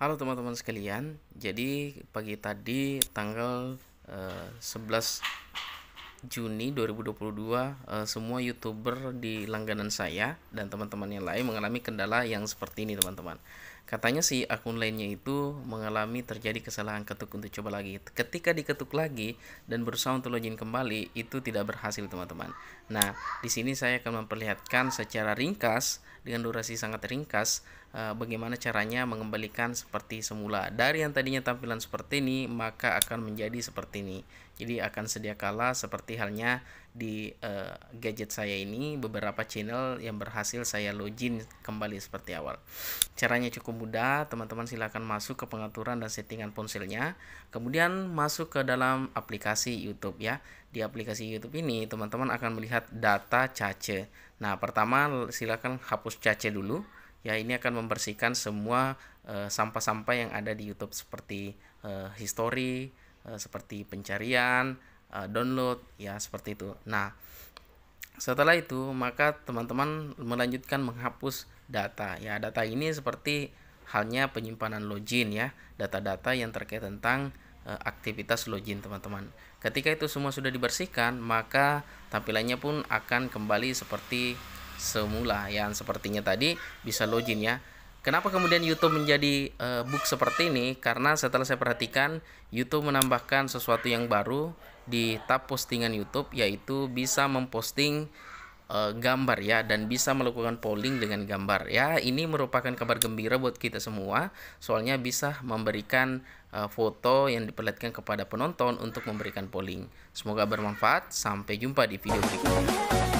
Halo teman-teman sekalian, jadi pagi tadi tanggal uh, eh, 11 Juni 2022 uh, eh, semua youtuber di langganan saya dan teman-teman yang lain mengalami kendala yang seperti ini teman-teman. Katanya si akun lainnya itu mengalami terjadi kesalahan ketuk untuk coba lagi. Ketika diketuk lagi dan berusaha untuk login kembali, itu tidak berhasil teman-teman. Nah, di sini saya akan memperlihatkan secara ringkas dengan durasi sangat ringkas eh, bagaimana caranya mengembalikan seperti semula. Dari yang tadinya tampilan seperti ini, maka akan menjadi seperti ini. Jadi akan sedia kala seperti halnya di uh, gadget saya ini beberapa channel yang berhasil saya login kembali seperti awal. Caranya cukup mudah, teman-teman silahkan masuk ke pengaturan dan settingan ponselnya, kemudian masuk ke dalam aplikasi YouTube ya. Di aplikasi YouTube ini teman-teman akan melihat data cache Nah, pertama silahkan hapus cache dulu. Ya, ini akan membersihkan semua eh, sampah-sampah uh, yang ada di YouTube seperti uh, history, uh, seperti pencarian, Eh, download ya seperti itu nah setelah itu maka teman-teman melanjutkan menghapus data ya data ini seperti halnya penyimpanan login ya data-data yang terkait tentang e, aktivitas login teman-teman ketika itu semua sudah dibersihkan maka tampilannya pun akan kembali seperti semula yang sepertinya tadi bisa login ya Kenapa kemudian YouTube menjadi uh, book seperti ini? Karena setelah saya perhatikan, YouTube menambahkan sesuatu yang baru di tab postingan YouTube, yaitu bisa memposting uh, gambar ya dan bisa melakukan polling dengan gambar ya. Ini merupakan kabar gembira buat kita semua, soalnya bisa memberikan uh, foto yang diperlihatkan kepada penonton untuk memberikan polling. Semoga bermanfaat. Sampai jumpa di video berikutnya.